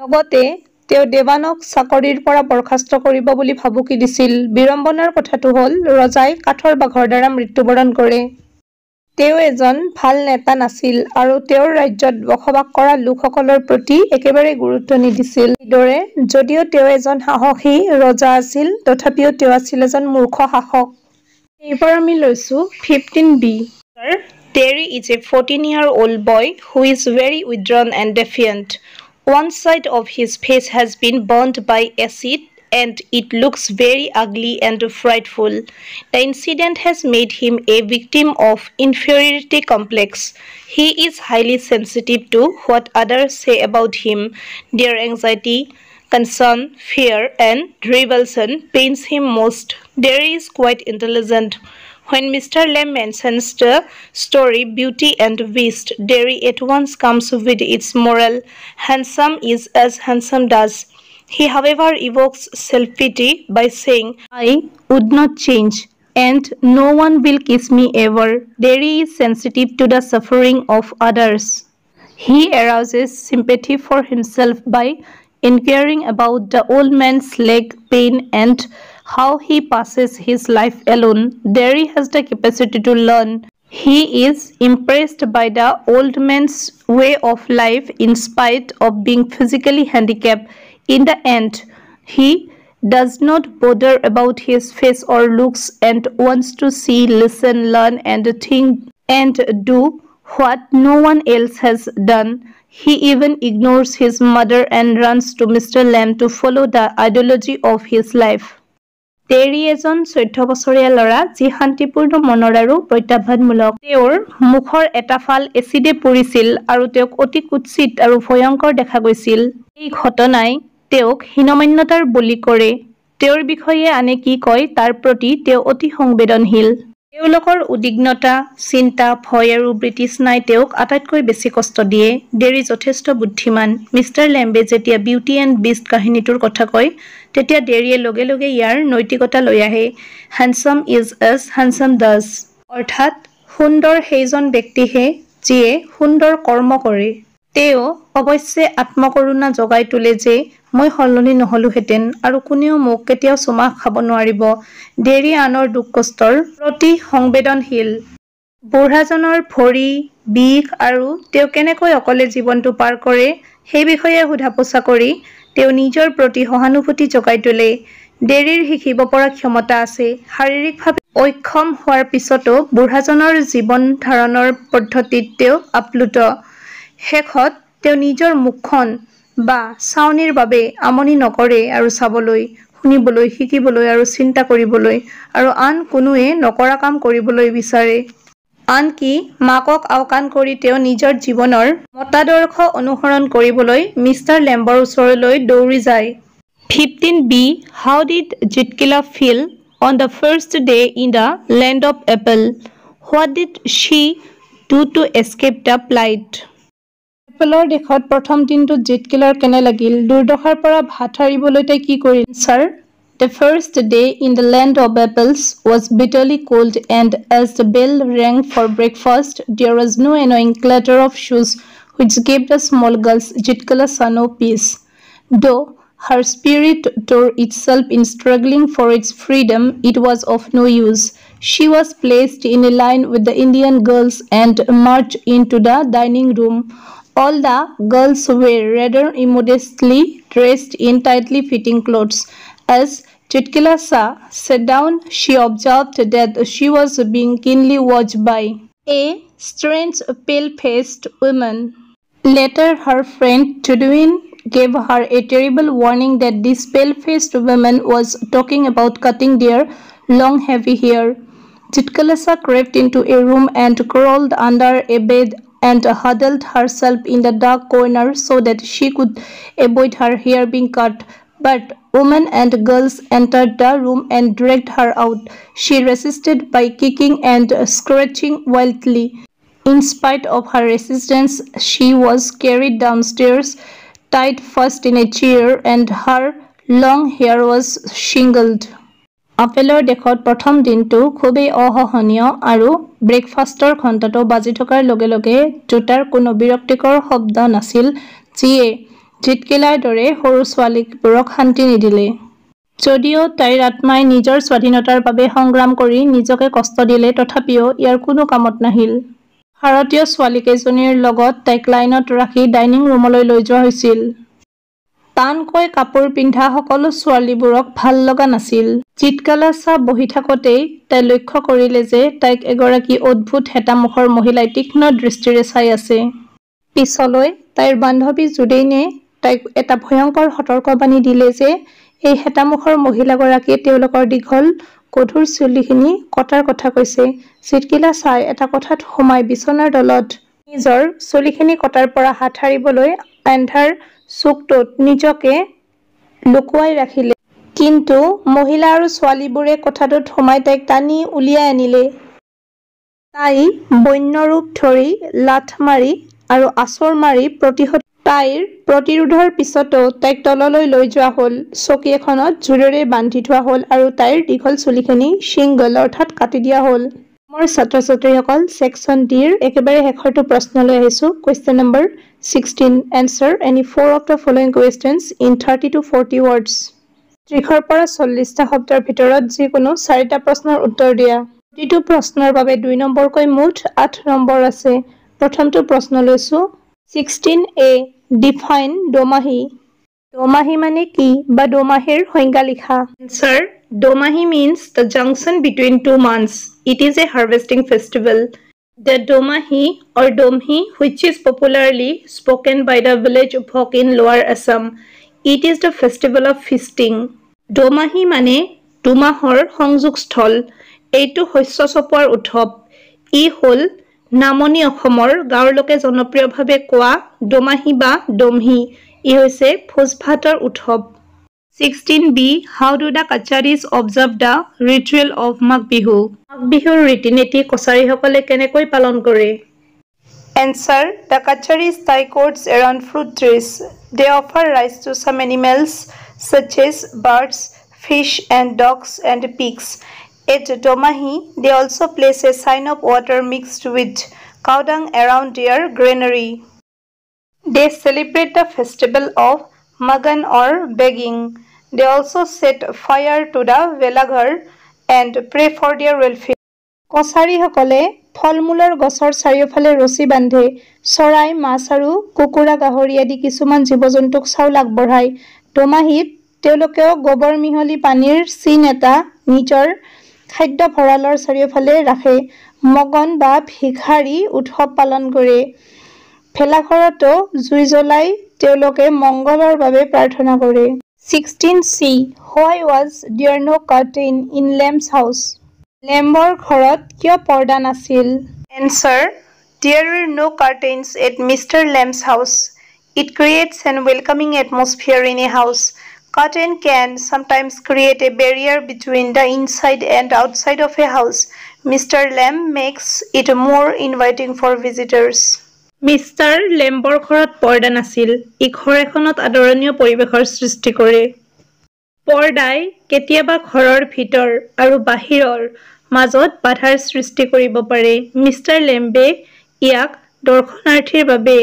লগতে তেওঁ দেৱানক চাকৰিৰ পৰা বৰ্খাস্ত কৰিব বুলি ভাবুকি দিছিল বিড়ম্বনাৰ কথাটো হ'ল ৰজাই কাঠৰ বাঘৰ দ্বাৰা মৃত্যুবৰণ কৰে তেওঁ এজন ভাল নেতা নাছিল আৰু তেওঁৰ ৰাজ্যত বসবাস কৰা লোকসকলৰ প্ৰতি একেবাৰে গুৰুত্ব নিদিছিল এইদৰে যদিও তেওঁ এজন সাহসী ৰজা আছিল তথাপিও তেওঁ আছিল এজন মূৰ্খ শাসক এইবাৰ আমি লৈছো fifteen B Derry is a fourteen year old boy is very withdrawn and defiant One side of his face has been burned by acid and it looks very ugly and frightful. The incident has made him a victim of inferiority complex. He is highly sensitive to what others say about him. Their anxiety, concern, fear and revulsion pains him most. Derry is quite intelligent. When Mr. Lem mentions the story Beauty and Beast, Derry at once comes with its moral handsome is as handsome does. He, however, evokes self pity by saying, I would not change and no one will kiss me ever. Derry is sensitive to the suffering of others. He arouses sympathy for himself by inquiring about the old man's leg pain and how he passes his life alone. Derry has the capacity to learn. He is impressed by the old man's way of life in spite of being physically handicapped. In the end, he does not bother about his face or looks and wants to see, listen, learn and think and do what no one else has done. He even ignores his mother and runs to Mr. Lamb to follow the ideology of his life. Derry এজন চৈধ্য বছৰীয়া ল'ৰা যি শান্তিপূৰ্ণ মনৰ আৰু প্ৰত্যাহ্বানমূলক তেওঁৰ মুখৰ এটা ফাল এচিডে পৰিছিল আৰু তেওঁক অতি কুৎসিত আৰু ভয়ংকৰ দেখা গৈছিল এই ঘটনাই তেওঁক হীনমান্যতাৰ বলি কৰে তেওঁৰ বিষয়ে আনে কি কয় তাৰ প্ৰতি তেওঁ অতি সংবেদনশীল তেওঁলোকৰ উদ্বিগ্নতা চিন্তা ভয় আৰু ব্ৰিটিছ নাই তেওঁক আটাইতকৈ বেছি কষ্ট দিয়ে ডেৰি যথেষ্ট বুদ্ধিমান মিষ্টাৰ লেম্বে যেতিয়া বিউটি এণ্ড বিষ্ট কাহিনীটোৰ কথা কয় তেতিয়া ডেৰীয়ে লগে লগে ইয়াৰ নৈতিকতা লৈ আহে handsome is as handsome does অৰ্থাৎ সুন্দৰ সেইজন ব্যক্তিহে যিয়ে সুন্দৰ কৰ্ম কৰে তেওঁ অৱশ্যে আত্মকৰুণা জগাই তোলে যে মই সলনি নহ'লোহেঁতেন আৰু কোনেও মোক কেতিয়াও চুমা খাব নোৱাৰিব দেৰি আনৰ দুখ কষ্টৰ প্ৰতি সংবেদনশীল বুঢ়াজনৰ ভৰি বিষ আৰু তেওঁ কেনেকৈ অকলে জীৱনটো পাৰ কৰে সেই বিষয়ে সোধা পোছা কৰি তেওঁ নিজৰ প্ৰতি সহানুভূতি জগাই তোলে দেৰিৰ শিকিব পৰা ক্ষমতা আছে শাৰীৰিকভাৱে অক্ষম হোৱাৰ পিছতো বুঢ়াজনৰ জীৱন ধাৰণৰ পদ্ধতিত তেওঁ আপ্লুত শেষত তেওঁ নিজৰ মুখখন বা চাৱনিৰ বাবে আমনি নকৰে আৰু চাবলৈ শুনিবলৈ শিকিবলৈ আৰু চিন্তা কৰিবলৈ আৰু আন কোনোৱে নকৰা কাম কৰিবলৈ বিচাৰে আনকি মাকক আওকাণ কৰি তেওঁ নিজৰ জীৱনৰ মতাদৰ্শ অনুসৰণ কৰিবলৈ মিষ্টাৰ লেম্বৰ ওচৰলৈ দৌৰি যায় fifteen B how did Zitkala feel on the first day in the land of apple what did she do to escape the plight লোকসকলৰ দেশত প্ৰথম দিনটোত জিটকিলৰ কেনে লাগিল দুৰ্দশাৰ পৰা ভাত সাৰিবলৈ তাই কি কৰিল sir The first day in the land of apples was bitterly cold, and as the bell rang for breakfast, there was no annoying clatter of shoes, which gave the small girls Jitkala Sano peace. Though her spirit tore itself in struggling for its freedom. It was of no use. She was placed in a line with the Indian girls and marched into the dining room. All the girls were rather immodestly dressed in tightly fitting clothes. As Chitkilasa sat down, she observed that she was being keenly watched by a strange pale-faced woman. Later, her friend Tudwin gave her a terrible warning that this pale-faced woman was talking about cutting their long heavy hair. Chitkalasa crept into a room and crawled under a bed and huddled herself in the dark corner so that she could avoid her hair being cut. But women and girls entered the room and dragged her out. She resisted by kicking and scratching wildly. In spite of her resistance, she was carried downstairs, tied fast in a chair, and her long hair was shingled. আপেলৰ দেশত প্ৰথম দিনটো খুবেই অসহনীয় আৰু ব্ৰেকফাষ্টৰ ঘণ্টাটো বাজি থকাৰ লগে লগে জোতাৰ কোনো বিৰক্তিকৰ শব্দ নাছিল যিয়ে জিতকিলাৰ দৰে সৰু ছোৱালীবোৰক শান্তি নিদিলে যদিও তাইৰ আত্মাই নিজৰ স্বাধীনতাৰ বাবে সংগ্ৰাম কৰি নিজকে কষ্ট দিলে তথাপিও ইয়াৰ কোনো কামত নাহিল ভাৰতীয় ছোৱালীকেইজনীৰ লগত তাইক লাইনত ৰাখি ডাইনিং ৰুমলৈ লৈ যোৱা হৈছিল টানকৈ কাপোৰ পিন্ধা সকলো ছোৱালীবোৰক ভাল লগা নাছিল চিতকালা চাহ বহি থাকোঁতেই তাই লক্ষ্য কৰিলে যে তাইক এগৰাকী অদ্ভুত হেতামুখৰ মহিলাই তীক্ষ্ণ দৃষ্টিৰে চাই আছে পিছলৈ তাইৰ বান্ধৱী জুডেইনে তাইক এটা ভয়ংকৰ সতৰ্কবাণী দিলে যে এই হেতামুখৰ মহিলাগৰাকীয়ে তেওঁলোকৰ দীঘল গধুৰ চুলিখিনি কটাৰ কথা কৈছে চিটকিলা চাই এটা কথাত সোমাই বিচনাৰ দলত নিজৰ চুলিখিনি কটাৰ পৰা হাত সাৰিবলৈ এন্ধাৰ চুকটোত নিজকে লুকুৱাই ৰাখিলে কিন্তু মহিলা আৰু ছোৱালীবোৰে কথাটোত সোমাই তাইক টানি উলিয়াই আনিলে তাই বন্য বন্যৰূপ ধৰি লাঠ মাৰি আৰু আচৰ মাৰি প্ৰতিহত তাইৰ প্ৰতিৰোধৰ পিছতো তাইক তললৈ লৈ যোৱা হ'ল চকী এখনত জোৰেৰে বান্ধি থোৱা হ'ল আৰু তাইৰ দীঘল চুলিখিনি চিংগল অৰ্থাৎ কাটি দিয়া হ'ল মোৰ ছাত্ৰ ছাত্ৰীসকল ছেকশ্যন ডিৰ একেবাৰে শেষৰটো প্ৰশ্নলৈ আহিছোঁ question number 16. Answer any four of the following questions in 30 to 40 words. Trikharpara solista hopter pitorot zikuno, sarita prosner utordia. Dito prosner babe duinomborko mut at number ase. Protam to prosnolosu. 16a. Define domahi. Domahi mane ki, ba domahir hoingalika. Answer Domahi means the junction between two months. It is a harvesting festival. The Domahi or Domhi, which is popularly spoken by the village of Hok in Lower Assam, it is the festival of feasting. Domahi mane Dumahor Hongzuk Stol, Eto Hoysosopor Utop, E Hol, Namoni of Homor, Gaurloke Zonopriobhabe Kwa, Domahi ba Domhi, Eose Pospator Utop. 16b How do the Kacharis observe the ritual of Magbihu? Magbihu Mag riti niti Kosari hokole kenekoi palon kore? Answer The Kacharis tie cords around fruit trees. They offer rice to some animals such as birds, fish, and dogs and pigs. At Domahi, they also place a sign of water mixed with cow dung around their granary. They celebrate the festival of magan or begging. They also set fire to the velagar and pray for their welfare. Kosari hokale, folmular gosor sariophale rosi bande, sorai masaru, kukura gahoriadi kisuman jibozon tuk saulak borhai, domahit, teloke, gobor miholi panir, sineta, nijor, khaidda poralor sariophale rahe, mogon bab, hikari, uthop palangore, pelakorato, zuizolai, তেওঁলোকে মংগলৰ বাবে প্ৰাৰ্থনা কৰে sixteen C why was there no curtain in Lamb's house লেম্বৰ ঘৰত কিয় পৰ্দা নাছিল answer there were no curtains at mister Lamb's house it creates an welcoming atmosphere in a house curtain can sometimes create a barrier between the inside and outside of a house mister Lamb makes it more inviting for visitors mister লেম্বৰ ঘৰত পৰ্দা নাছিল ই ঘৰ এখনত আদৰণীয় পৰিৱেশৰ সৃষ্টি কৰে পৰ্দাই কেতিয়াবা ঘৰৰ ভিতৰ আৰু বাহিৰৰ মাজত বাধাৰ সৃষ্টি কৰিব পাৰে মিষ্টাৰ লেম্বে ইয়াক দৰ্শনাৰ্থীৰ বাবে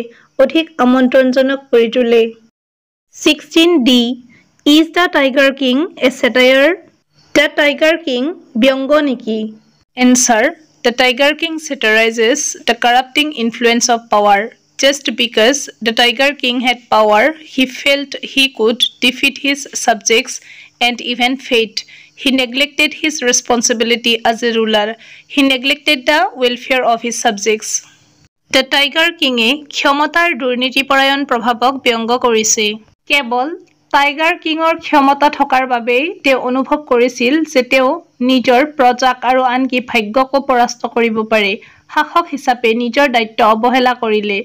অধিক আমন্ত্ৰণজনক কৰি তোলে sixteen D is the Tiger King a satire the Tiger King ব্যংগ নেকি answer The Tiger King satirizes the corrupting influence of power. Just because the Tiger King had power, he felt he could defeat his subjects and even fate. He neglected his responsibility as a ruler. He neglected the welfare of his subjects. The Tiger King e khyamatar durniti parayon prabhabok byongo korise. কেৱল Tiger কিঙৰ ক্ষমতা থকাৰ বাবেই তেওঁ অনুভৱ কৰিছিল যে তেওঁ নিজৰ প্ৰজাক আৰু আনকি ভাগ্যকো পৰাস্ত কৰিব পাৰে শাসক হিচাপে নিজৰ দায়িত্ব অৱহেলা কৰিলে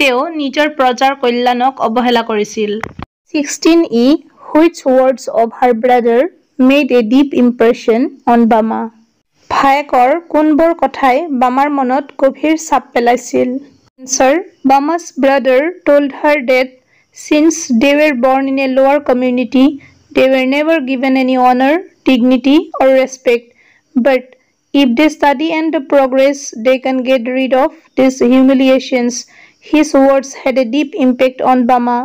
তেওঁ নিজৰ প্ৰজাৰ কল্যাণক অৱহেলা কৰিছিল sixteen E which words of her brother made a deep impression on Bama ভায়েকৰ কোনবোৰ কথাই বামাৰ মনত গভীৰ চাপ পেলাইছিল Bama's brother told her that Since they were born in a lower community, they were never given any honor, dignity, or respect. But if they study and progress, they can get rid of these humiliations. His words had a deep impact on Bama.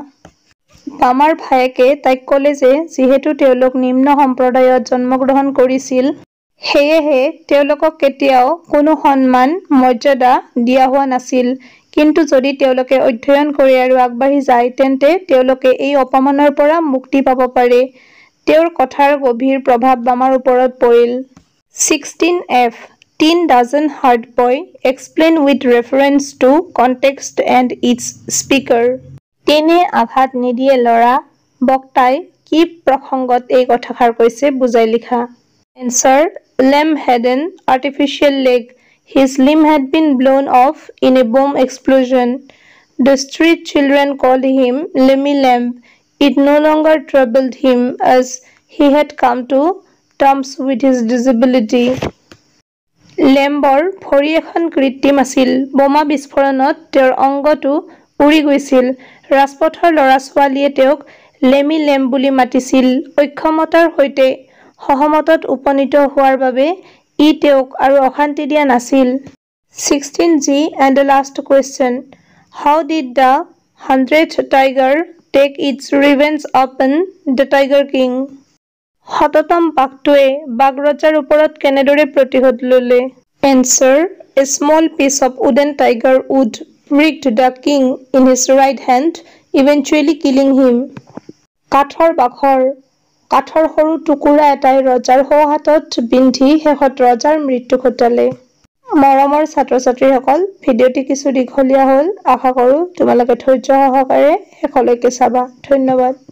বামাৰ ভায়েকে তাইক ক'লে যে যিহেতু তেওঁলোক নিম্ন সম্প্ৰদায়ত জন্মগ্ৰহণ কৰিছিল সেয়েহে তেওঁলোকক কেতিয়াও কোনো সন্মান মৰ্যাদা দিয়া হোৱা নাছিল কিন্তু যদি তেওঁলোকে অধ্যয়ন কৰে আৰু আগবাঢ়ি যায় তেন্তে তেওঁলোকে এই অপমানৰ পৰা মুক্তি পাব পাৰে তেওঁৰ কথাৰ গভীৰ প্ৰভাৱ আমাৰ ওপৰত পৰিল sixteen F tin doesn't hurt boy explain with reference to context and its speaker টিনে আঘাত নিদিয়ে ল'ৰা বক্তাই কি প্ৰসংগত এই কথাষাৰ কৈছে বুজাই লিখা answer Lamb had an artificial leg His limb had been blown off in a bomb explosion. The street children called him Lemmy Lamb. It no longer troubled him as he had come to terms with his disability. লেম্বৰ ভৰি এখন কৃত্ৰিম আছিল বোমা বিস্ফোৰণত তেওঁৰ অংগটো উৰি গৈছিল ৰাজপথৰ ল'ৰা ছোৱালীয়ে তেওঁক লেমি লেম্ব বুলি মাতিছিল অক্ষমতাৰ সৈতে সহমতত উপনীত হোৱাৰ বাবে ই তেওঁক আৰু অশান্তি দিয়া নাছিল sixteen G and the last question how did the hundred tiger take its revenge on the Tiger King শততম বাঘটোৱে বাঘ ৰজাৰ ওপৰত কেনেদৰে প্ৰতিশোধ ল'লে answer a small piece of wooden tiger wood pricked the king in his right hand eventually killing him কাঠৰ বাঘৰ আঠৰ সৰু টুকুৰা এটাই ৰজাৰ সোঁহাতত বিন্ধি শেষত ৰজাৰ মৃত্যু ঘটালে মৰমৰ ছাত্ৰ ছাত্ৰীসকল ভিডিঅ'টি কিছু দীঘলীয়া হ'ল আশা কৰোঁ তোমালোকে ধৈৰ্য সহকাৰে শেষলৈকে চাবা ধন্যবাদ